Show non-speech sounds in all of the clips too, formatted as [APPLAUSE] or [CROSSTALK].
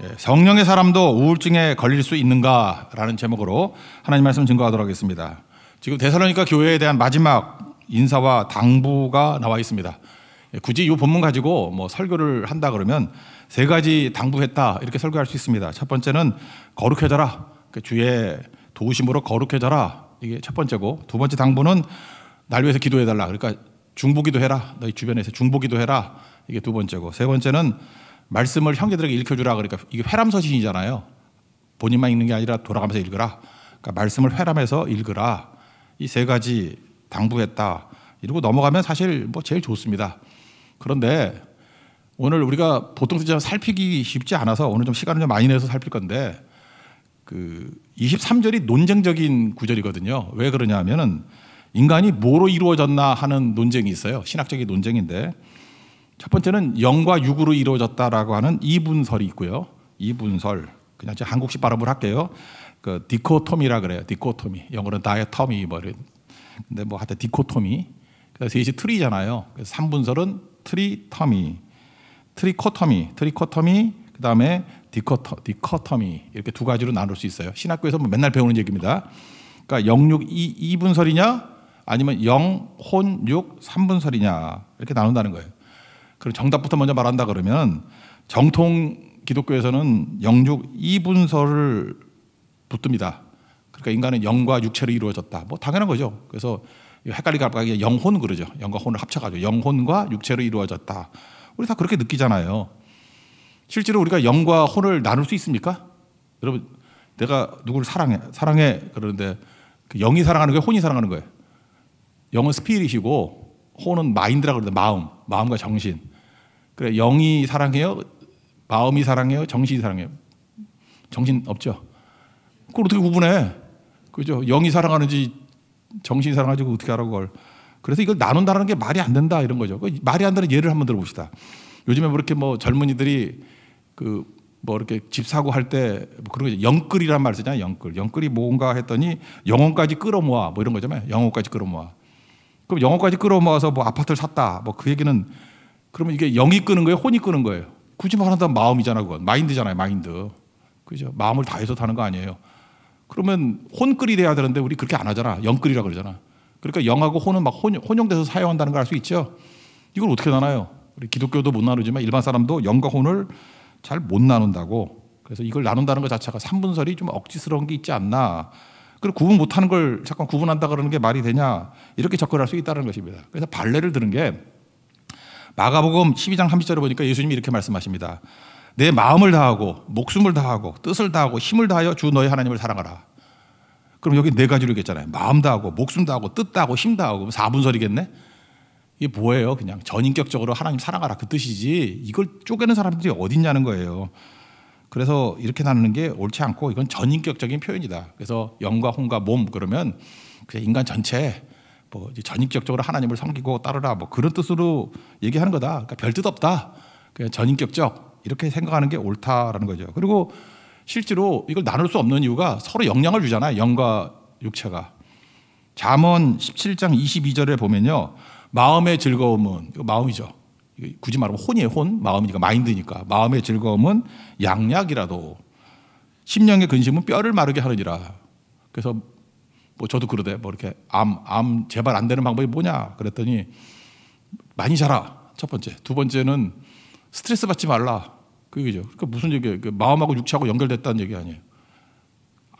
예, 성령의 사람도 우울증에 걸릴 수 있는가라는 제목으로 하나님 말씀 증거하도록 하겠습니다. 지금 대사로니까 교회에 대한 마지막 인사와 당부가 나와 있습니다. 예, 굳이 이 본문 가지고 뭐 설교를 한다 그러면 세 가지 당부했다 이렇게 설교할 수 있습니다. 첫 번째는 거룩해져라. 그러니까 주의 도우심으로 거룩해져라. 이게 첫 번째고 두 번째 당부는 날 위해서 기도해달라. 그러니까 중보기도 해라. 너희 주변에서 중보기도 해라. 이게 두 번째고 세 번째는 말씀을 형제들에게 읽혀주라 그러니까 이게 회람서신이잖아요. 본인만 읽는 게 아니라 돌아가면서 읽으라. 그러니까 말씀을 회람해서 읽으라. 이 세 가지 당부했다. 이러고 넘어가면 사실 뭐 제일 좋습니다. 그런데 오늘 우리가 보통 좀 살피기 쉽지 않아서 오늘 좀 시간을 좀 많이 내서 살필 건데 그 23절이 논쟁적인 구절이거든요. 왜 그러냐면은 하 인간이 뭐로 이루어졌나 하는 논쟁이 있어요. 신학적인 논쟁인데 첫 번째는 영과 육으로 이루어졌다라고 하는 이분설이 있고요. 이분설. 그냥 한국식 발음을 할게요. 그 디코토미라 그래요. 디코토미. 영어로는 다이어터미 뭐래 근데 뭐 하여튼 디코토미. 그래서 셋이 트리잖아요. 그래서 3분설은 트리터미. 트리코터미, 트리코터미, 그다음에 디코터, 디코터미 이렇게 두 가지로 나눌 수 있어요. 신학교에서 뭐 맨날 배우는 얘기입니다. 그러니까 영육 이분설이냐 아니면 영혼육 3분설이냐 이렇게 나눈다는 거예요. 그리고 정답부터 먼저 말한다 그러면 정통 기독교에서는 영육 이분설을 붙듭니다. 그러니까 인간은 영과 육체로 이루어졌다. 뭐 당연한 거죠. 그래서 헷갈리가 갑자기 영혼 그러죠. 영과 혼을 합쳐가지고 영혼과 육체로 이루어졌다. 우리 다 그렇게 느끼잖아요. 실제로 우리가 영과 혼을 나눌 수 있습니까? 여러분, 내가 누구를 사랑해, 사랑해 그러는데 그 영이 사랑하는 거예요, 혼이 사랑하는 거예요. 영은 스피릿이고 혼은 마인드라 그러는데 마음. 마음과 정신. 그래 영이 사랑해요. 마음이 사랑해요. 정신이 사랑해요. 정신 없죠. 그걸 어떻게 구분해? 그죠? 영이 사랑하는지 정신이 사랑하지 어떻게 알아 그걸? 그래서 이걸 나눈다는 게 말이 안 된다 이런 거죠. 그 말이 안 되는 예를 한번 들어봅시다. 요즘에 뭐렇게뭐 젊은이들이 그 뭐 이렇게 집 사고 할때 뭐 그런 거죠. 영끌이란 말 쓰잖아요. 영끌. 영끌이 뭔가 했더니 영혼까지 끌어모아 뭐 이런 거잖아요. 영혼까지 끌어모아. 그럼 영어까지 끌어모아서 뭐 아파트를 샀다. 뭐 그 얘기는 그러면 이게 영이 끄는 거예요? 혼이 끄는 거예요? 굳이 말한다면 마음이잖아, 그건. 마인드잖아요, 마인드. 그죠? 마음을 다해서 타는 거 아니에요. 그러면 혼끌이 돼야 되는데 우리 그렇게 안 하잖아. 영끌이라 그러잖아. 그러니까 영하고 혼은 막 혼, 혼용돼서 사용한다는 걸 알 수 있죠? 이걸 어떻게 나눠요? 우리 기독교도 못 나누지만 일반 사람도 영과 혼을 잘 못 나눈다고. 그래서 이걸 나눈다는 것 자체가 삼분설이 좀 억지스러운 게 있지 않나. 그리고 구분 못하는 걸 잠깐 구분한다 그러는 게 말이 되냐 이렇게 접근할 수 있다는 것입니다. 그래서 발레를 드는 게 마가복음 12장 30절에 보니까 예수님이 이렇게 말씀하십니다. 내 마음을 다하고 목숨을 다하고 뜻을 다하고 힘을 다하여 주 너의 하나님을 사랑하라. 그럼 여기 네 가지로 있잖아요 마음 다하고 목숨 다하고 뜻 다하고 힘 다하고 4분설이겠네. 이게 뭐예요? 그냥 전인격적으로 하나님 사랑하라 그 뜻이지 이걸 쪼개는 사람들이 어딨냐는 거예요. 그래서 이렇게 나누는 게 옳지 않고 이건 전인격적인 표현이다. 그래서 영과 혼과 몸 그러면 인간 전체 뭐 전인격적으로 하나님을 섬기고 따르라 뭐 그런 뜻으로 얘기하는 거다. 그러니까 별뜻 없다. 그냥 전인격적 이렇게 생각하는 게 옳다라는 거죠. 그리고 실제로 이걸 나눌 수 없는 이유가 서로 영향을 주잖아요. 영과 육체가. 잠언 17장 22절에 보면요. 마음의 즐거움은 마음이죠. 굳이 말하면 혼이에요, 혼. 마음이니까, 마인드니까. 마음의 즐거움은 양약이라도 심령의 근심은 뼈를 마르게 하느니라. 그래서 뭐 저도 그러대. 뭐 이렇게 암, 암, 제발 안 되는 방법이 뭐냐. 그랬더니 많이 자라. 첫 번째. 두 번째는 스트레스 받지 말라. 그 얘기죠. 그러니까 무슨 얘기예요. 그러니까 마음하고 육체하고 연결됐다는 얘기 아니에요.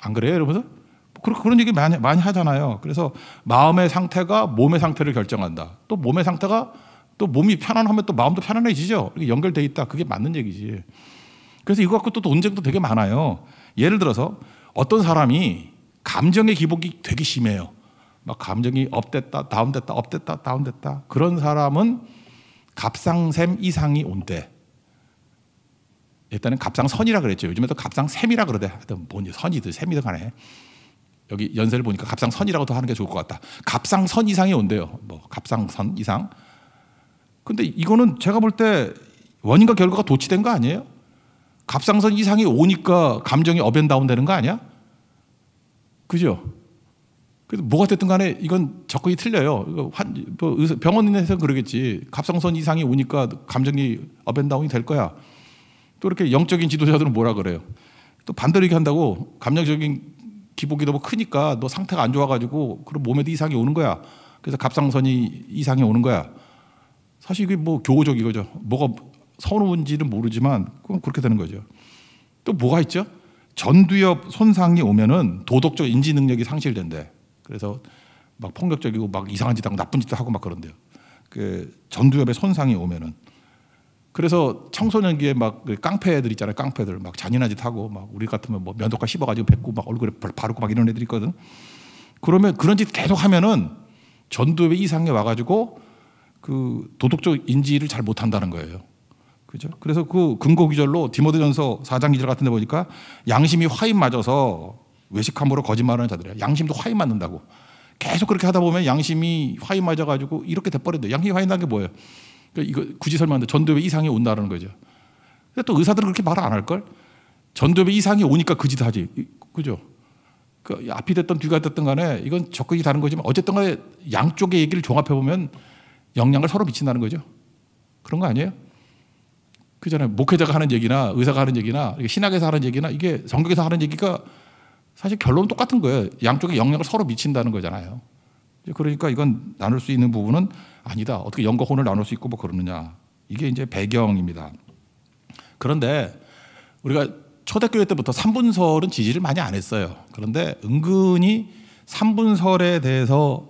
안 그래요? 이러면서 뭐 그런, 그런 얘기 많이, 많이 하잖아요. 그래서 마음의 상태가 몸의 상태를 결정한다. 또 몸의 상태가 또 몸이 편안하면 또 마음도 편안해지죠. 이게 연결돼 있다. 그게 맞는 얘기지. 그래서 이거 갖고 또 논쟁도 되게 많아요. 예를 들어서 어떤 사람이 감정의 기복이 되게 심해요. 막 감정이 업됐다, 다운됐다, 업됐다, 다운됐다. 그런 사람은 갑상샘 이상이 온대. 일단은 갑상선이라 그랬죠. 요즘에도 갑상샘이라 그러대. 하여튼 뭐니 선이든 샘이든 간에. 여기 연세를 보니까 갑상선이라고도 하는 게 좋을 것 같다. 갑상선 이상이 온대요. 뭐 갑상선 이상. 근데 이거는 제가 볼 때 원인과 결과가 도치된 거 아니에요? 갑상선 이상이 오니까 감정이 업앤다운 되는 거 아니야? 그죠? 그래서 뭐가 됐든 간에 이건 접근이 틀려요. 뭐 병원에서 그러겠지. 갑상선 이상이 오니까 감정이 업앤다운이 될 거야. 또 이렇게 영적인 지도자들은 뭐라 그래요? 또 반대로 얘기한다고 감정적인 기복이 너무 크니까 너 상태가 안 좋아가지고 그럼 몸에도 이상이 오는 거야. 그래서 갑상선이 이상이 오는 거야. 사실 이게 뭐 교호적 이거죠. 뭐가 서우인지는 모르지만 그건 그렇게 되는 거죠. 또 뭐가 있죠? 전두엽 손상이 오면은 도덕적 인지 능력이 상실된대. 그래서 막 폭력적이고 막 이상한 짓 하고 나쁜 짓도 하고 막 그런데요. 그 전두엽의 손상이 오면은 그래서 청소년기에 막 그 깡패 애들 있잖아요. 깡패들 막 잔인한 짓 하고 막 우리 같으면 뭐 면도가 씹어가지고 뱉고 막 얼굴에 바르고 막 이런 애들 있거든. 그러면 그런 짓 계속 하면은 전두엽 이상이 와가지고 그 도덕적 인지를 잘 못한다는 거예요. 그죠? 그래서 그 근거 기절로 디모데전서 4장 기절 같은 데 보니까 양심이 화인 맞아서 외식함으로 거짓말하는 자들이야. 양심도 화인 맞는다고. 계속 그렇게 하다 보면 양심이 화인 맞아 가지고 이렇게 돼 버린다. 양심이 화인 난 게 뭐예요? 그러니까 이거 굳이 설명하는데 전도협 이상이 온다는 라 거죠. 근데 또 의사들은 그렇게 말을안 할 걸. 전도협 이상이 오니까 그짓 하지. 그죠? 그 앞이 됐던 뒤가 됐던 간에 이건 접근이 다른 거지만 어쨌든 간에 양쪽의 얘기를 종합해 보면 영향을 서로 미친다는 거죠. 그런 거 아니에요? 그 전에 목회자가 하는 얘기나 의사가 하는 얘기나 신학에서 하는 얘기나 이게 성격에서 하는 얘기가 사실 결론은 똑같은 거예요. 양쪽에 영향을 서로 미친다는 거잖아요. 그러니까 이건 나눌 수 있는 부분은 아니다. 어떻게 영과 혼을 나눌 수 있고 뭐 그러느냐. 이게 이제 배경입니다. 그런데 우리가 초대교회 때부터 3분설은 지지를 많이 안 했어요. 그런데 은근히 3분설에 대해서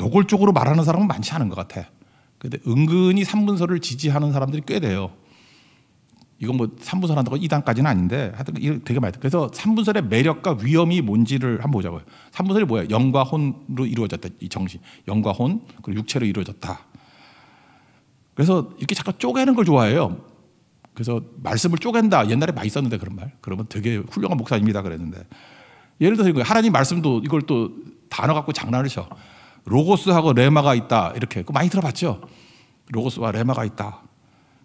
노골적으로 말하는 사람은 많지 않은 것 같아. 근데 은근히 3분설을 지지하는 사람들이 꽤 돼요. 이건 뭐 3분설 한다고 2단까지는 아닌데 하여튼 되게 많다. 그래서 3분설의 매력과 위험이 뭔지를 한번 보자고요. 3분설이 뭐야? 영과 혼으로 이루어졌다. 이 정신. 영과 혼, 그리고 육체로 이루어졌다. 그래서 이렇게 자꾸 쪼개는 걸 좋아해요. 그래서 말씀을 쪼갠다. 옛날에 많이 썼는데 그런 말. 그러면 되게 훌륭한 목사입니다. 그랬는데. 예를 들어서 하나님 말씀도 이걸 또 단어 갖고 장난을 쳐. 로고스하고 레마가 있다. 이렇게 많이 들어봤죠? 로고스와 레마가 있다.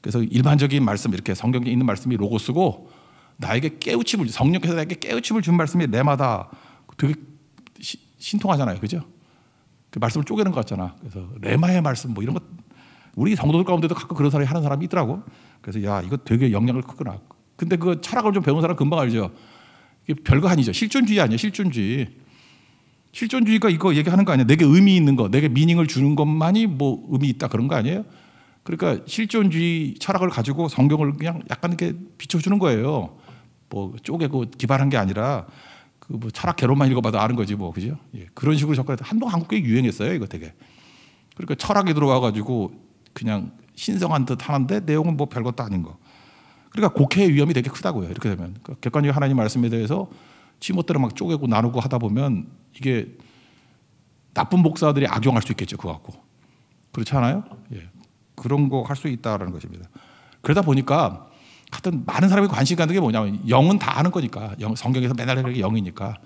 그래서 일반적인 말씀 이렇게 성경에 있는 말씀이 로고스고 나에게 깨우침을 성령께서 나에게 깨우침을 준 말씀이 레마다. 되게 시, 신통하잖아요. 그죠? 그 말씀을 쪼개는 것 같잖아. 그래서 레마의 말씀 뭐 이런 것 우리 성도들 가운데도 가끔 그런 사람이 하는 사람이 있더라고. 그래서 야, 이거 되게 영향을 크구나. 근데 그 철학을 좀 배운 사람 금방 알죠. 이게 별거 아니죠. 실존주의 아니에요. 실존주의. 실존주의가 이거 얘기하는 거 아니야? 내게 의미 있는 거, 내게 미닝을 주는 것만이 뭐 의미 있다 그런 거 아니에요? 그러니까 실존주의 철학을 가지고 성경을 그냥 약간 이렇게 비춰주는 거예요. 뭐 쪼개고 그 기발한 게 아니라 그 뭐 철학개론만 읽어봐도 아는 거지 뭐 그죠? 예, 그런 식으로 접근해서 한동안 한국에 유행했어요 이거 되게. 그러니까 철학이 들어와가지고 그냥 신성한 듯 하는데 내용은 뭐 별것도 아닌 거. 그러니까 곡해의 위험이 되게 크다고요. 이렇게 되면 그러니까 객관적인 하나님 말씀에 대해서 지 멋대로 막 쪼개고 나누고 하다 보면 이게 나쁜 목사들이 악용할 수 있겠죠. 그거 갖고. 그렇지 않아요? 예. 그런 거 할 수 있다라는 것입니다. 그러다 보니까 하여튼 많은 사람이 관심 갖는게 뭐냐면 영은 다 아는 거니까 영, 성경에서 맨날 하는 게 영이니까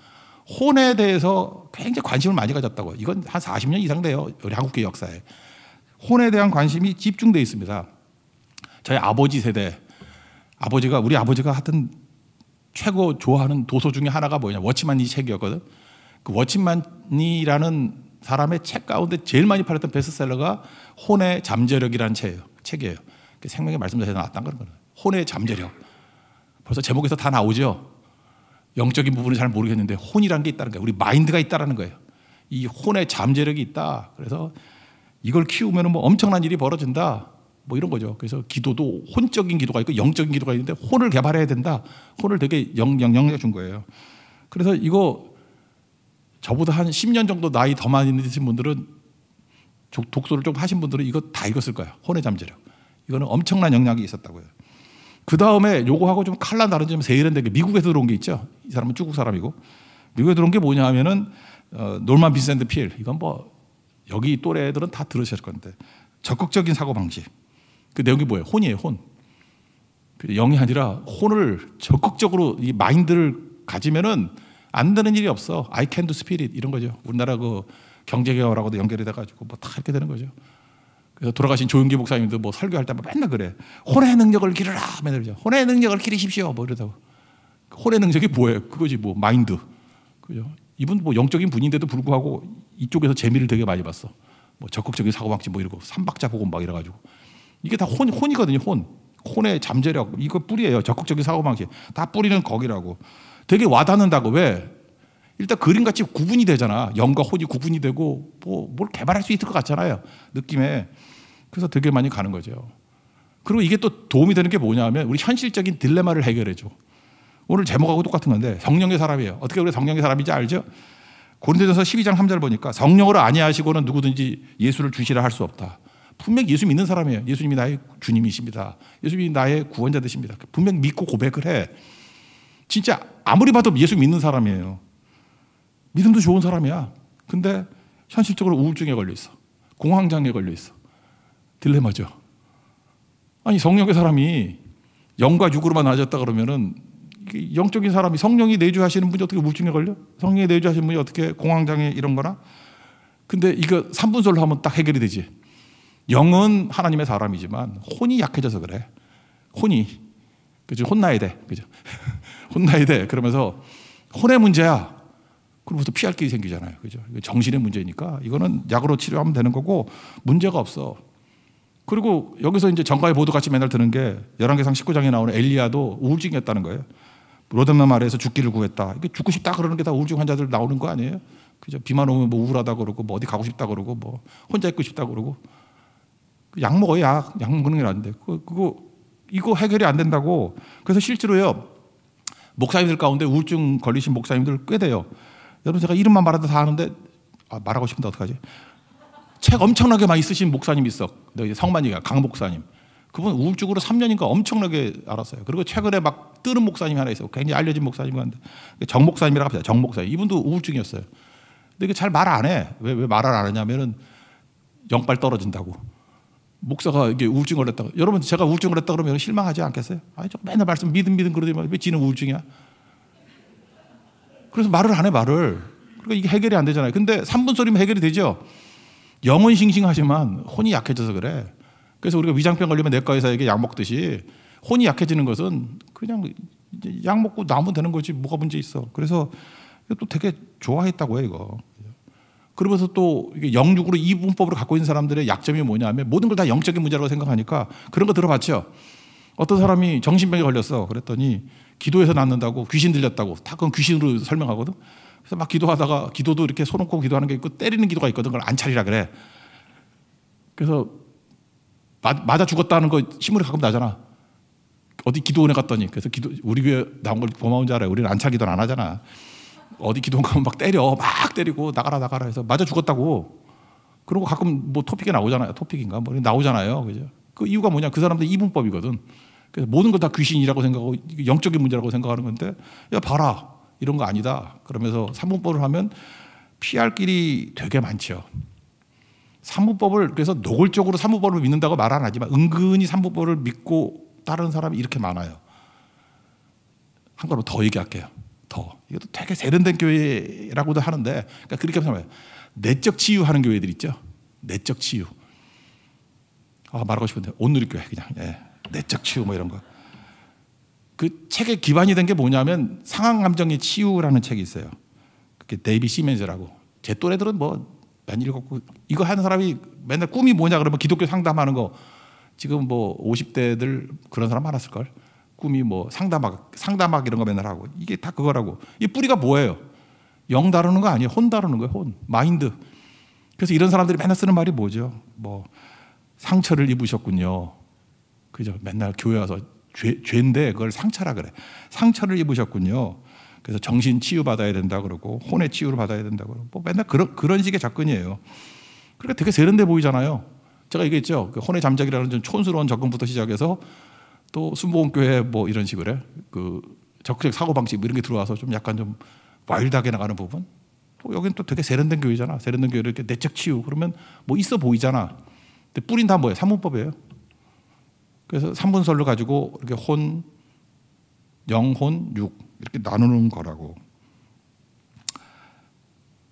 혼에 대해서 굉장히 관심을 많이 가졌다고 이건 한 40년 이상 돼요 우리 한국계 역사에 혼에 대한 관심이 집중돼 있습니다 저희 아버지 세대 아버지가 우리 아버지가 하여튼 최고 좋아하는 도서 중에 하나가 뭐냐 워치만이 책이었거든. 그 워치만이라는 사람의 책 가운데 제일 많이 팔렸던 베스트셀러가 혼의 잠재력이라는 책이에요. 책이에요. 그 생명의 말씀자에 나왔던 그 거는 혼의 잠재력. 벌써 제목에서 다 나오죠. 영적인 부분을 잘 모르겠는데 혼이란게 있다는 거예요. 우리 마인드가 있다라는 거예요. 이 혼의 잠재력이 있다. 그래서 이걸 키우면 뭐 엄청난 일이 벌어진다. 뭐 이런 거죠. 그래서 기도도 혼적인 기도가 있고 영적인 기도가 있는데 혼을 개발해야 된다. 혼을 되게 영, 영, 영해 준 거예요. 그래서 이거 저보다 한 10년 정도 나이 더 많이 있으신 분들은 독서를 좀 하신 분들은 이거 다 읽었을 거예요. 혼의 잠재력. 이거는 엄청난 영향이 있었다고요. 그 다음에 요거하고 좀 칼라 다른 점 세일한데 미국에서 들어온 게 있죠. 이 사람은 중국 사람이고. 미국에 들어온 게 뭐냐 하면은 어, 놀만 비센드 필. 이건 뭐 여기 또래들은 다 들으실 건데 적극적인 사고 방식. 그 내용이 뭐예요? 혼이에요, 혼. 영이 아니라 혼을 적극적으로 이 마인드를 가지면은 안 되는 일이 없어. I can do spirit 이런 거죠. 우리나라 그 경제개혁하고도 연결이 돼가지고 뭐 다 이렇게 되는 거죠. 그래서 돌아가신 조용기 목사님도 뭐 설교할 때 맨날 그래. 혼의 능력을 기르라 맨날 그죠 혼의 능력을 기르십시오 뭐 이러다고. 혼의 능력이 뭐예요? 그거지 뭐 마인드. 그죠? 이분 뭐 영적인 분인데도 불구하고 이쪽에서 재미를 되게 많이 봤어. 뭐 적극적인 사고방식 뭐 이러고 삼박자 보고 막 이래가지고 이게 다 혼, 혼이거든요, 혼. 혼의 잠재력. 이거 뿌리예요. 적극적인 사고방식. 다 뿌리는 거기라고. 되게 와닿는다고. 왜? 일단 그림같이 구분이 되잖아. 영과 혼이 구분이 되고, 뭐, 뭘 개발할 수 있을 것 같잖아요. 느낌에. 그래서 되게 많이 가는 거죠. 그리고 이게 또 도움이 되는 게 뭐냐 하면 우리 현실적인 딜레마를 해결해줘. 오늘 제목하고 똑같은 건데 성령의 사람이에요. 어떻게 우리 성령의 사람인지 알죠? 고린도전서 12장 3절 보니까 성령으로 아니하시고는 누구든지 예수를 주시라 할 수 없다. 분명 예수 믿는 사람이에요. 예수님이 나의 주님이십니다. 예수님이 나의 구원자 되십니다. 분명 믿고 고백을 해. 진짜 아무리 봐도 예수 믿는 사람이에요. 믿음도 좋은 사람이야. 근데 현실적으로 우울증에 걸려 있어. 공황장애 에 걸려 있어. 딜레마죠. 아니 성령의 사람이 영과 육으로만 나졌다 아 그러면은 영적인 사람이 성령이 내주하시는 분이 어떻게 우울증에 걸려? 성령이 내주하시는 분이 어떻게 공황장애 이런 거나? 근데 이거 3분설로 하면 딱 해결이 되지. 영은 하나님의 사람이지만 혼이 약해져서 그래. 혼이. 그죠? 혼나야 돼. 그죠? [LAUGHS] 혼나야 돼. 그러면서 혼의 문제야. 그러면서 피할 길이 생기잖아요. 그죠? 정신의 문제니까 이거는 약으로 치료하면 되는 거고 문제가 없어. 그리고 여기서 이제 정가의 보도 같이 맨날 드는 게열왕개상 19장에 나오는 엘리야도 우울증이었다는 거예요. 로뎀남 말에서 죽기를 구했다. 이게 죽고 싶다 그러는 게 다 우울증 환자들 나오는 거 아니에요? 그죠? 비만 오면 뭐 우울하다 그러고 뭐 어디 가고 싶다 그러고 뭐 혼자 있고 싶다 그러고 약 먹어요, 약. 약 먹는 게 낫는데. 그거, 그거, 이거 해결이 안 된다고. 그래서 실제로요, 목사님들 가운데 우울증 걸리신 목사님들 꽤 돼요. 여러분, 제가 이름만 말해도 다 아는데, 아, 말하고 싶은데 어떡하지? 책 엄청나게 많이 쓰신 목사님 있어. 성만 얘기야, 강 목사님. 그분 우울증으로 3년인가 엄청나게 알았어요. 그리고 최근에 막 뜨는 목사님이 하나 있어요. 굉장히 알려진 목사님이 데정 목사님이라고 합시다. 정 목사님. 이분도 우울증이었어요. 근데 이게 잘 말 안 해. 왜, 왜 말을 안 하냐면은 영빨 떨어진다고. 목사가 이게 우울증 걸렸다. 고 여러분 제가 우울증 걸렸다 그러면 실망하지 않겠어요? 아니 저 맨날 말씀 믿음 믿음 그러더니 왜 지는 우울증이야? 그래서 말을 안해 말을. 그러니까 이게 해결이 안 되잖아요. 근데 3분 소리면 해결이 되죠. 영은 싱싱하지만 혼이 약해져서 그래. 그래서 우리가 위장병 걸리면 내과 의사에게 약 먹듯이 혼이 약해지는 것은 그냥 약 먹고 나면 되는 거지 뭐가 문제 있어. 그래서 또 되게 좋아했다고요 이거. 그러면서 또 영육으로 이분법으로 갖고 있는 사람들의 약점이 뭐냐면 모든 걸 다 영적인 문제라고 생각하니까 그런 거 들어봤죠. 어떤 사람이 정신병에 걸렸어. 그랬더니 기도해서 낫는다고 귀신 들렸다고 다 그건 귀신으로 설명하거든. 그래서 막 기도하다가 기도도 이렇게 손 얹고 기도하는 게 있고 때리는 기도가 있거든. 그걸 안 차리라 그래. 그래서 맞아 죽었다는 거 신문에 가끔 나잖아. 어디 기도원에 갔더니 그래서 기도 우리 교회 나온 걸 고마운 줄 알아요. 우리는 안차 기도안 하잖아. 어디 기도원 가면 막 때려 막 때리고 나가라 나가라 해서 맞아 죽었다고 그러고 가끔 뭐 토픽에 나오잖아요 토픽인가 뭐 나오잖아요 그죠 그 이유가 뭐냐 그 사람들 이분법이거든 그래서 모든 걸 다 귀신이라고 생각하고 영적인 문제라고 생각하는 건데 야 봐라 이런 거 아니다 그러면서 삼분법을 하면 피할 길이 되게 많죠 삼분법을 그래서 노골적으로 삼분법을 믿는다고 말 안 하지만 은근히 삼분법을 믿고 다른 사람이 이렇게 많아요 한 걸로 더 얘기할게요 더. 이것도 되게 세련된 교회라고도 하는데, 그러니까 그렇게 생각 내적 치유하는 교회들 있죠? 내적 치유. 아, 말하고 싶은데, 온누리교회, 그냥. 예. 내적 치유 뭐 이런 거. 그 책에 기반이 된 게 뭐냐면 상황 감정의 치유라는 책이 있어요. 그게 데이비 시멘즈라고. 제 또래들은 뭐맨 읽었고 이거 하는 사람이 맨날 꿈이 뭐냐 그러면 기독교 상담하는 거 지금 뭐 50대들 그런 사람 많았을 걸. 꿈이 뭐 상담학, 상담학 이런 거 맨날 하고 이게 다 그거라고. 이 뿌리가 뭐예요? 영 다루는 거 아니에요. 혼 다루는 거예요. 혼. 마인드. 그래서 이런 사람들이 맨날 쓰는 말이 뭐죠? 뭐 상처를 입으셨군요. 그죠? 맨날 교회 와서 죄, 죄인데 그걸 상처라 그래. 상처를 입으셨군요. 그래서 정신 치유 받아야 된다 그러고 혼의 치유를 받아야 된다 그러고 뭐 맨날 그런 그런 식의 접근이에요. 그러니까 되게 세련돼 보이잖아요. 제가 얘기했죠. 그 혼의 잠적이라는 좀 촌스러운 접근부터 시작해서 또 순복음교회 뭐 이런 식으로 그 적극적 사고 방식 뭐 이런 게 들어와서 좀 약간 좀 와일드하게 나가는 부분. 또 여기는 또 되게 세련된 교회잖아. 세련된 교회를 이렇게 내적 치유 그러면 뭐 있어 보이잖아. 근데 뿌린 다 뭐예요? 삼분법이에요. 그래서 삼분설로 가지고 이렇게 혼, 영혼, 육 이렇게 나누는 거라고.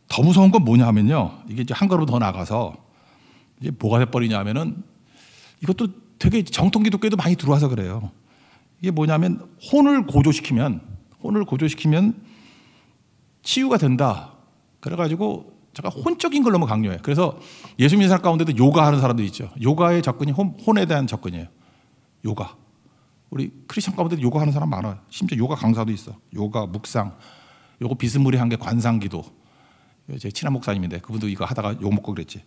더 무서운 건 뭐냐 면요 이게 이제 한 걸음 더 나가서 이제 뭐가 돼버리냐 면은 이것도 되게 정통 기독교도 에 많이 들어와서 그래요. 이게 뭐냐면 혼을 고조시키면 혼을 고조시키면 치유가 된다. 그래가지고 제가 혼적인 걸 너무 강요해요. 그래서 예수 믿는 사람 가운데도 요가하는 사람도 있죠. 요가의 접근이 혼, 에 대한 접근이에요. 요가. 우리 크리스천 가운데도 요가하는 사람 많아요. 심지어 요가 강사도 있어. 요가, 묵상. 요거 비스무리한 게 관상기도. 제 친한 목사님인데 그분도 이거 하다가 욕 먹고 그랬지.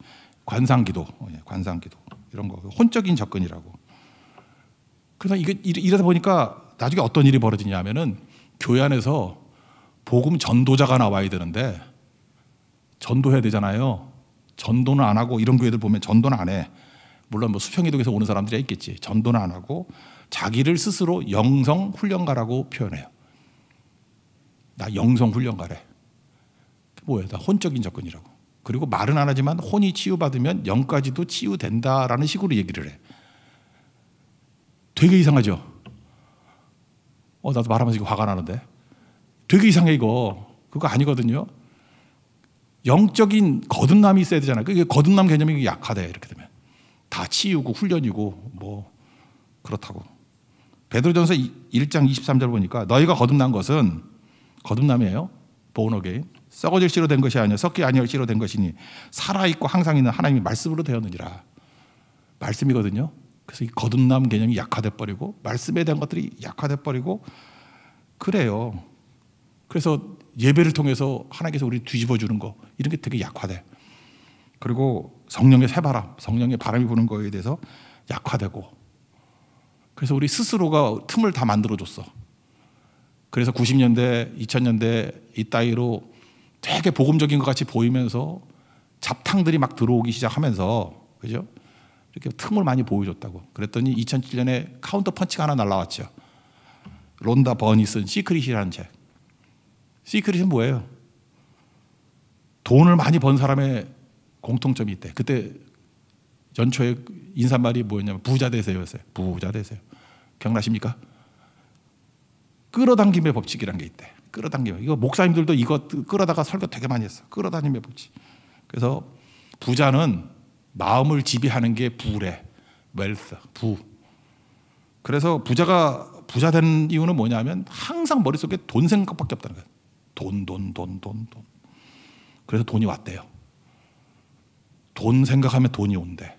관상기도. 어, 예, 관상기도. 이런 거 그 혼적인 접근이라고. 그러나 이게 이러다 보니까 나중에 어떤 일이 벌어지냐면은 교회 안에서 복음 전도자가 나와야 되는데 전도해야 되잖아요. 전도는 안 하고 이런 교회들 보면 전도는 안 해. 물론 뭐 수평이동에서 오는 사람들이 있겠지. 전도는 안 하고 자기를 스스로 영성 훈련가라고 표현해요. 나 영성 훈련가래. 뭐야? 나 혼적인 접근이라고. 그리고 말은 안 하지만 혼이 치유받으면 영까지도 치유된다라는 식으로 얘기를 해. 되게 이상하죠? 어, 나도 말하면서 이거 화가 나는데. 되게 이상해, 이거. 그거 아니거든요. 영적인 거듭남이 있어야 되잖아요. 그게 거듭남 개념이 약하대, 이렇게 되면. 다 치유고 훈련이고, 뭐, 그렇다고. 베드로전서 1장 23절 보니까 너희가 거듭난 것은 거듭남이에요. 보온 어게인. 썩어질 씨로 된 것이 아니요 썩기 아니할 씨로 된 것이니 살아 있고 항상 있는 하나님의 말씀으로 되었느니라. 말씀이거든요. 그래서 이 거듭남 개념이 약화돼 버리고 말씀에 대한 것들이 약화돼 버리고 그래요. 그래서 예배를 통해서 하나님께서 우리 뒤집어 주는 거 이런 게 되게 약화돼. 그리고 성령의 새바람, 성령의 바람이 부는 거에 대해서 약화되고. 그래서 우리 스스로가 틈을 다 만들어 줬어. 그래서 90년대, 2000년대 이 따위로 되게 복음적인 것 같이 보이면서 잡탕들이 막 들어오기 시작하면서 그죠? 이렇게 틈을 많이 보여줬다고. 그랬더니 2007년에 카운터 펀치가 하나 날라왔죠. 론다 버니 쓴 시크릿이라는 책. 시크릿은 뭐예요? 돈을 많이 번 사람의 공통점이 있대. 그때 연초에 인사말이 뭐였냐면 부자 되세요였어요. 부자 되세요. 기억나십니까 끌어당김의 법칙이라는 게 있대. 끌어당겨. 이거 목사님들도 이거 끌어다가 설교 되게 많이 했어. 끌어다니며 보지. 그래서 부자는 마음을 지배하는 게 부래. 웰스, 부. 그래서 부자가 부자 된 이유는 뭐냐면 항상 머릿속에 돈 생각밖에 없다는 거예요. 돈, 돈, 돈, 돈, 돈. 그래서 돈이 왔대요. 돈 생각하면 돈이 온대.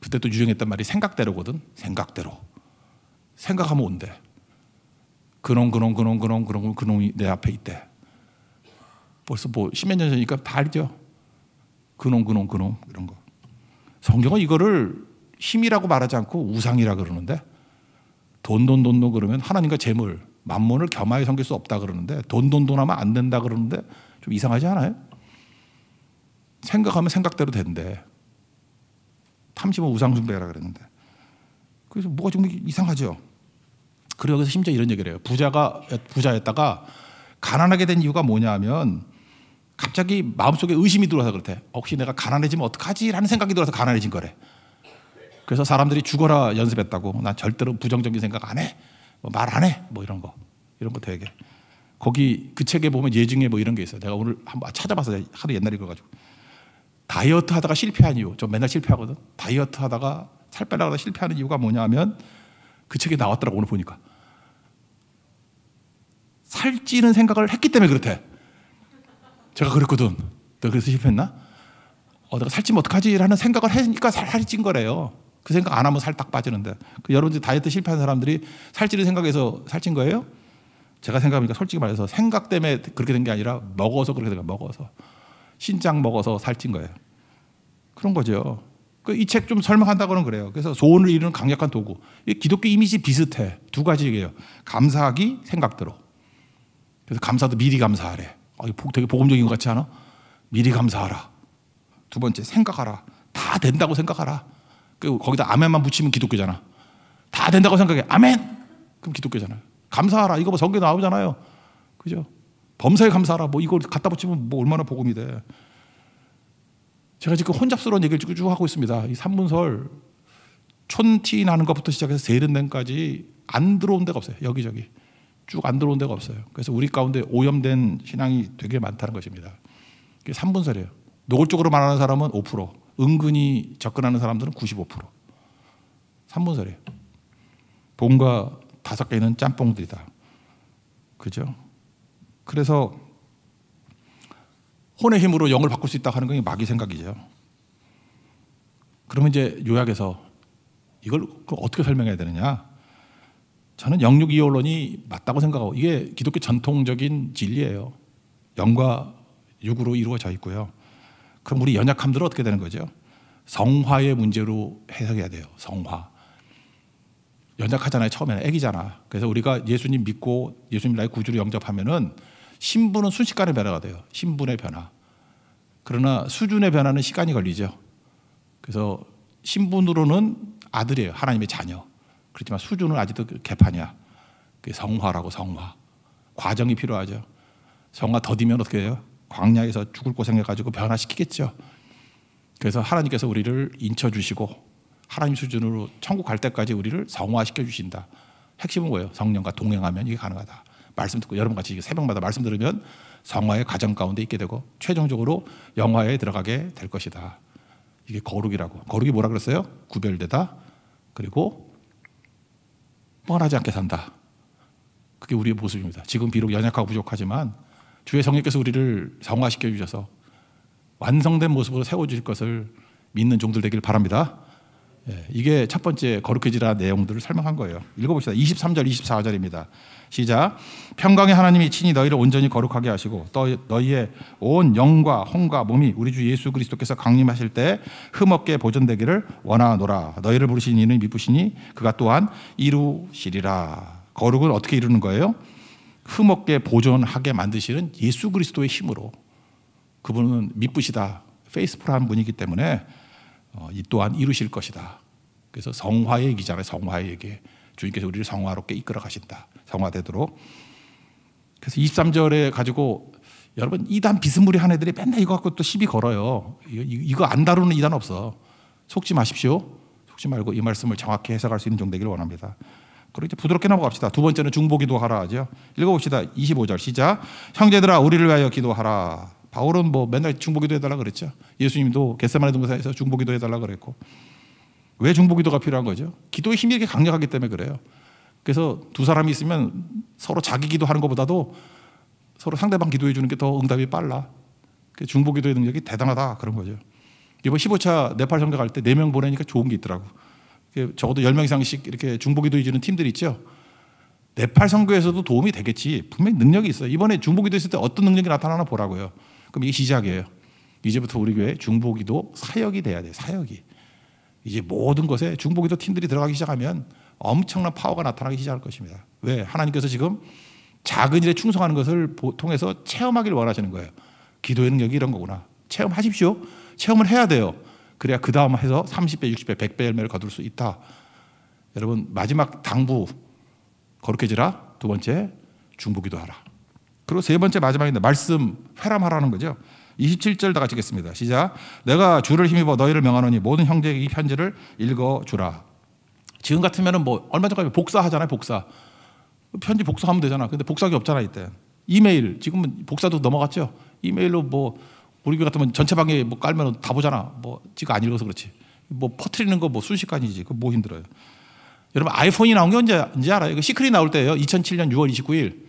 그때 또 유행했단 말이 생각대로거든. 생각대로. 생각하면 온대. 그놈 그놈 그놈 그놈 그놈 그놈이 내 앞에 있대. 벌써 뭐 십몇 년 전이니까 다 알죠. 그놈 그놈 그놈 이런 거. 성경은 이거를 힘이라고 말하지 않고 우상이라 그러는데 돈 돈 돈 돈 그러면 하나님과 재물 만물을 겸하여 섬길 수 없다 그러는데 돈 돈 돈 하면 안 된다 그러는데 좀 이상하지 않아요? 생각하면 생각대로 된대. 탐심은 우상숭배라 그랬는데 그래서 뭐가 좀 이상하죠. 그리고 여기서 심지어 이런 얘기를 해요. 부자가 부자였다가 가난하게 된 이유가 뭐냐면 갑자기 마음속에 의심이 들어와서 그렇대. 혹시 내가 가난해지면 어떡하지라는 생각이 들어서 가난해진 거래. 그래서 사람들이 죽어라 연습했다고. 나 절대로 부정적인 생각 안 해. 뭐 말 안 해. 뭐 이런 거. 이런 거 되게. 거기 그 책에 보면 예중에 뭐 이런 게 있어요. 내가 오늘 한번 찾아봐서 하도 옛날 에 읽어가지고 다이어트 하다가 실패한 이유. 저 맨날 실패하거든. 다이어트 하다가 살 빼려고 실패하는 이유가 뭐냐면 그 책에 나왔더라고 오늘 보니까. 살찌는 생각을 했기 때문에 그렇대. 제가 그랬거든. 내 그래서 실패했나? 어, 내가 살찌면 어떡하지라는 생각을 하니까 살이 찐 거래요. 그 생각 안 하면 살 딱 빠지는데. 그 여러분들 다이어트 실패한 사람들이 살찌는 생각에서 살찐 거예요? 제가 생각하니까 솔직히 말해서 생각 때문에 그렇게 된 게 아니라 먹어서 그렇게 된거 먹어서. 신장 먹어서 살찐 거예요. 그런 거죠. 그 이 책 좀 설명한다고는 그래요. 그래서 소원을 이루는 강력한 도구. 기독교 이미지 비슷해. 두 가지예요. 감사하기 생각대로. 그래서 감사도 미리 감사하래. 아, 이거 되게 복음적인 것 같지 않아? 미리 감사하라. 두 번째 생각하라. 다 된다고 생각하라. 그 거기다 아멘만 붙이면 기독교잖아. 다 된다고 생각해. 아멘. 그럼 기독교잖아요. 감사하라. 이거 뭐 성경 나오잖아요. 그죠? 범사에 감사하라. 뭐 이걸 갖다 붙이면 뭐 얼마나 복음이 돼. 제가 지금 그 혼잡스러운 얘기를 쭉 하고 있습니다. 이 산문설 촌티 나는 것부터 시작해서 세련된까지 안 들어온 데가 없어요. 여기저기 쭉 안 들어온 데가 없어요. 그래서 우리 가운데 오염된 신앙이 되게 많다는 것입니다. 이게 3분설이에요. 노골적으로 말하는 사람은 5%, 은근히 접근하는 사람들은 95%. 3분설이에요. 본과 다섯 개는 짬뽕들이다. 그죠? 그래서 혼의 힘으로 영을 바꿀 수 있다 하는 건 마귀 생각이죠. 그러면 이제 요약에서 이걸 어떻게 설명해야 되느냐? 저는 영육 이원론이 맞다고 생각하고 이게 기독교 전통적인 진리예요. 영과 육으로 이루어져 있고요. 그럼 우리 연약함들은 어떻게 되는 거죠? 성화의 문제로 해석해야 돼요. 성화. 연약하잖아요. 처음에는 애기잖아. 그래서 우리가 예수님 믿고 예수님 나의 구주로 영접하면은 신분은 순식간에 변화가 돼요. 신분의 변화. 그러나 수준의 변화는 시간이 걸리죠. 그래서 신분으로는 아들이에요. 하나님의 자녀. 그렇지만 수준은 아직도 그 개판이야. 성화라고 성화. 과정이 필요하죠. 성화 더디면 어떻게 돼요? 광야에서 죽을 고생해가지고 변화시키겠죠. 그래서 하나님께서 우리를 인쳐주시고 하나님 수준으로 천국 갈 때까지 우리를 성화시켜 주신다. 핵심은 뭐예요? 성령과 동행하면 이게 가능하다. 말씀 듣고 여러분 같이 새벽마다 말씀 들으면 성화의 과정 가운데 있게 되고 최종적으로 영화에 들어가게 될 것이다. 이게 거룩이라고. 거룩이 뭐라 그랬어요? 구별되다. 그리고 뻔하지 않게 산다. 그게 우리의 모습입니다. 지금 비록 연약하고 부족하지만 주의 성령께서 우리를 성화시켜 주셔서 완성된 모습으로 세워 주실 것을 믿는 종들 되길 바랍니다. 예, 이게 첫 번째 거룩해지라 내용들을 설명한 거예요. 읽어봅시다. 23절, 24절입니다. 시작. 평강의 하나님이 친히 너희를 온전히 거룩하게 하시고 너희의 온 영과 혼과 몸이 우리 주 예수 그리스도께서 강림하실 때 흠없게 보존되기를 원하노라. 너희를 부르신 이는 미쁘시니 그가 또한 이루시리라. 거룩을 어떻게 이루는 거예요? 흠없게 보존하게 만드시는 예수 그리스도의 힘으로 그분은 미쁘시다. 페이스풀한 분이기 때문에 어, 이 또한 이루실 것이다. 그래서 성화의 얘기잖아요. 성화의 얘기. 주님께서 우리를 성화롭게 이끌어 가신다. 성화되도록. 그래서 23절에 가지고 여러분 이단 비스무리한 애들이 맨날 이거 갖고 또 시비 걸어요. 이거 안 다루는 이단 없어. 속지 마십시오. 속지 말고 이 말씀을 정확히 해석할 수 있는 정도기를 원합니다. 그리고 이제 부드럽게 넘어갑시다. 두 번째는 중보 기도하라 하죠. 읽어봅시다. 25절 시작. 형제들아 우리를 위하여 기도하라. 바울은 뭐 맨날 중보기도 해달라 그랬죠. 예수님도 겟세마네 동산에서 중보기도 해달라 그랬고. 왜 중보기도가 필요한 거죠? 기도의 힘이 이렇게 강력하기 때문에 그래요. 그래서 두 사람이 있으면 서로 자기 기도하는 것보다도 서로 상대방 기도해 주는 게 더 응답이 빨라. 중보기도의 능력이 대단하다 그런 거죠. 이번 15차 네팔 선교 갈 때 네 명 보내니까 좋은 게 있더라고. 적어도 10명 이상씩 이렇게 중보기도 해주는 팀들 있죠. 네팔 선교에서도 도움이 되겠지. 분명히 능력이 있어요. 이번에 중보기도 했을 때 어떤 능력이 나타나나 보라고요. 그럼 이게 시작이에요. 이제부터 우리 교회 중보기도 사역이 돼야 돼. 사역이. 이제 모든 것에 중보기도 팀들이 들어가기 시작하면 엄청난 파워가 나타나기 시작할 것입니다. 왜? 하나님께서 지금 작은 일에 충성하는 것을 통해서 체험하기를 원하시는 거예요. 기도의 능력이 이런 거구나. 체험하십시오. 체험을 해야 돼요. 그래야 그 다음 해서 30배, 60배, 100배 열매를 거둘 수 있다. 여러분 마지막 당부 거룩해지라. 두 번째 중보기도 하라. 그리고 세 번째 마지막인데 말씀 회람하라는 거죠. 27절 다 같이 읽겠습니다. 시작. 내가 주를 힘입어 너희를 명하노니 모든 형제에게 이 편지를 읽어 주라. 지금 같으면은 뭐 얼마 전까지 복사하잖아요, 복사. 편지 복사하면 되잖아. 근데 복사기 없잖아, 이때. 이메일. 지금은 복사도 넘어갔죠. 이메일로 뭐 우리 교회 같으면 전체 방에 뭐 깔면 다 보잖아. 뭐 지가 안 읽어서 그렇지. 뭐 퍼트리는 거 뭐 순식간이지. 그뭐 힘들어요. 여러분 아이폰이 나온 게 언제인지 알아요? 이거 시크릿 나올 때예요. 2007년 6월 29일.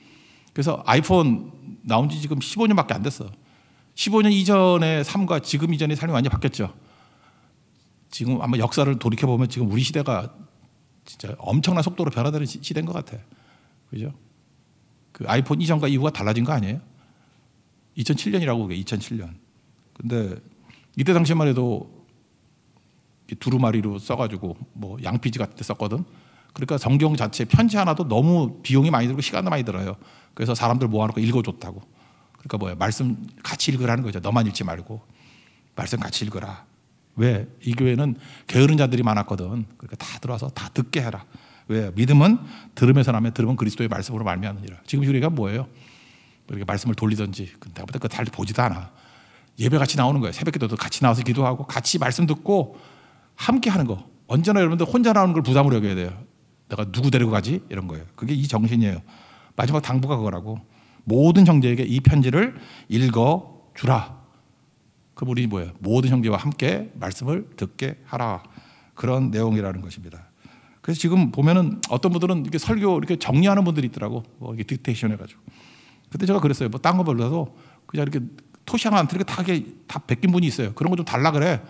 그래서 아이폰 나온 지 지금 15년밖에 안 됐어. 15년 이전의 삶과 지금 이전의 삶이 완전히 바뀌었죠. 지금 아마 역사를 돌이켜보면 지금 우리 시대가 진짜 엄청난 속도로 변화되는 시대인 것 같아. 그죠? 그 아이폰 이전과 이후가 달라진 거 아니에요? 2007년이라고 그게 2007년. 근데 이때 당시만 해도 두루마리로 써가지고 뭐 양피지 같은 데 썼거든. 그러니까 성경 자체 편지 하나도 너무 비용이 많이 들고 시간도 많이 들어요. 그래서 사람들 모아놓고 읽어줬다고. 그러니까 뭐야 말씀 같이 읽으라는 거죠. 너만 읽지 말고 말씀 같이 읽어라. 왜? 이 교회는 게으른 자들이 많았거든. 그러니까 다 들어와서 다 듣게 해라. 왜? 믿음은 들으면서 나면 들으면 그리스도의 말씀으로 말미암느니라. 지금 우리가 뭐예요? 뭐 이렇게 말씀을 돌리든지 그때부터 그잘 보지도 않아. 예배 같이 나오는 거예요. 새벽기도도 같이 나와서 기도하고 같이 말씀 듣고 함께 하는 거. 언제나 여러분들 혼자 나오는 걸 부담으로 여겨야 돼요. 내가 누구 데리고 가지? 이런 거예요. 그게 이 정신이에요. 마지막 당부가 그거라고. 모든 형제에게 이 편지를 읽어 주라. 그럼 우리 뭐예요? 모든 형제와 함께 말씀을 듣게 하라. 그런 내용이라는 것입니다. 그래서 지금 보면은 어떤 분들은 이렇게 설교 이렇게 정리하는 분들이 있더라고. 뭐 이게 디테이션 해가지고. 그때 제가 그랬어요. 뭐 딴거 별로라도 그냥 이렇게 토시 하나 안 틀리게 다, 이렇게 다 베낀 분이 있어요. 그런 거 좀 달라 그래.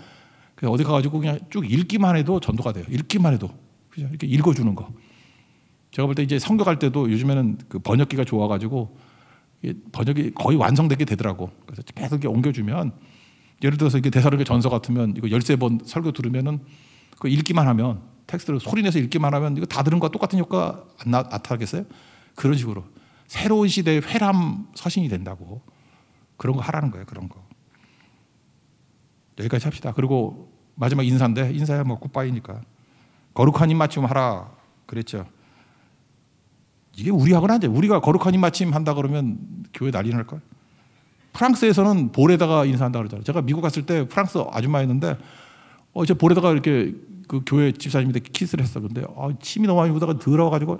어디 가가지고 그냥 쭉 읽기만 해도 전도가 돼요. 읽기만 해도. 그냥 이렇게 읽어주는 거. 제가 볼 때 이제 성교갈 때도 요즘에는 그 번역기가 좋아가지고 번역이 거의 완성되게 되더라고. 그래서 계속 이렇게 옮겨주면 예를 들어서 이게 대사록의 전서 같으면 이거 열세 번 설교 들으면은 그 읽기만 하면 텍스트를 소리내서 읽기만 하면 이거 다 들은 거와 똑같은 효과 안 나, 타나겠어요 그런 식으로 새로운 시대의 회람 서신이 된다고 그런 거 하라는 거예요. 그런 거. 여기까지 합시다. 그리고 마지막 인사인데 인사야 뭐 굿바이니까 거룩한 입맞춤 하라 그랬죠. 이게 우리하고는 안 돼. 우리가 거룩한 입맞춤 한다 그러면 교회 난리 날걸. 프랑스에서는 볼에다가 인사한다 그러잖아요. 제가 미국 갔을 때 프랑스 아줌마였는데 어제 볼에다가 이렇게 그 교회 집사님한테 키스를 했어. 근데 아, 침이 너무 많이 오다가 더러워가지고.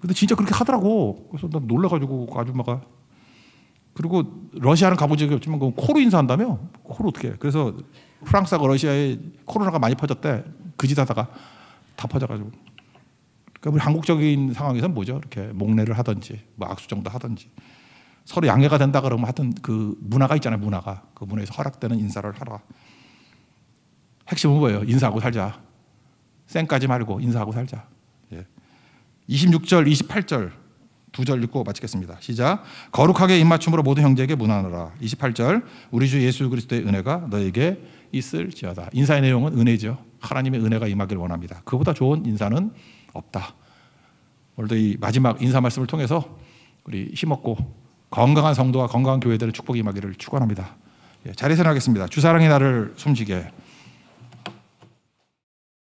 근데 진짜 그렇게 하더라고. 그래서 난 놀라가지고 그 아줌마가. 그리고 러시아는 가본 적이 없지만 그 코로 인사한다며? 코로 어떻게 해? 그래서 프랑스하고 러시아에 코로나가 많이 퍼졌대. 그 짓하다가 다 퍼져가지고. 그러니 한국적인 상황에서는 뭐죠? 이렇게 목례를 하든지 뭐 악수정도 하든지 서로 양해가 된다 그러면 하여튼 그 문화가 있잖아요. 문화가 그 문화에서 허락되는 인사를 하라. 핵심은 뭐예요? 인사하고 살자. 쌩까지 말고 인사하고 살자. 예. 26절, 28절 두 절 읽고 마치겠습니다. 시작. 거룩하게 입맞춤으로 모든 형제에게 문안하라. 28절. 우리 주 예수 그리스도의 은혜가 너에게 있을지어다. 인사의 내용은 은혜죠. 하나님의 은혜가 임하길 원합니다. 그보다 좋은 인사는 없다. 오늘도 이 마지막 인사 말씀을 통해서 우리 힘없고 건강한 성도와 건강한 교회들을 축복이 임하기를 축원합니다. 예, 자리에서 나겠습니다. 주사랑의 날을 숨지게.